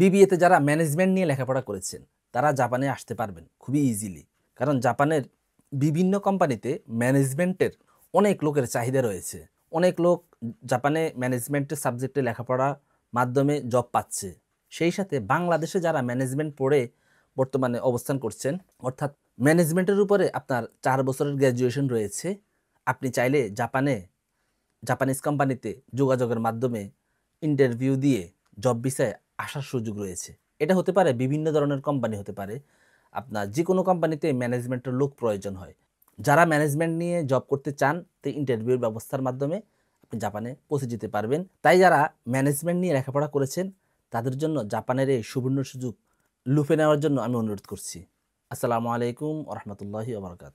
বিবিএতে যারা ম্যানেজমেন্ট নিয়ে লেখাপড়া করেছেন তারা জাপানে আসতে পারবেন খুবই ইজিলি কারণ জাপানের বিভিন্ন কোম্পানিতে ম্যানেজমেন্টের অনেক লোকের চাহিদা রয়েছে অনেক লোক জাপানে ম্যানেজমেন্টের সাবজেক্টে লেখাপড়া মাধ্যমে জব পাচ্ছে সেই সাথে বাংলাদেশে যারা ম্যানেজমেন্ট পড়ে বর্তমানে অবস্থান করছেন অর্থাৎ ম্যানেজমেন্টের উপরে আপনার চার বছরের গ্র্যাজুয়েশন রয়েছে আপনি চাইলে জাপানে জাপানিজ কোম্পানিতে যোগাযোগের মাধ্যমে ইন্টারভিউ দিয়ে জব বিষয়ে আসার সুযোগ রয়েছে এটা হতে পারে বিভিন্ন ধরনের কোম্পানি হতে পারে আপনার যে কোনো কোম্পানিতে ম্যানেজমেন্টের লোক প্রয়োজন হয় যারা ম্যানেজমেন্ট নিয়ে জব করতে চান তো ইন্টারভিউর ব্যবস্থার মাধ্যমে আপনি জাপানে পৌঁছে যেতে পারবেন তাই যারা ম্যানেজমেন্ট নিয়ে লেখাপড়া করেছেন তাদের জন্য জাপানের এই সুবর্ণ সুযোগ লুফে নেওয়ার জন্য আমি অনুরোধ করছি আসসালামু আলাইকুম রহমতুল্লাহি আবরকাত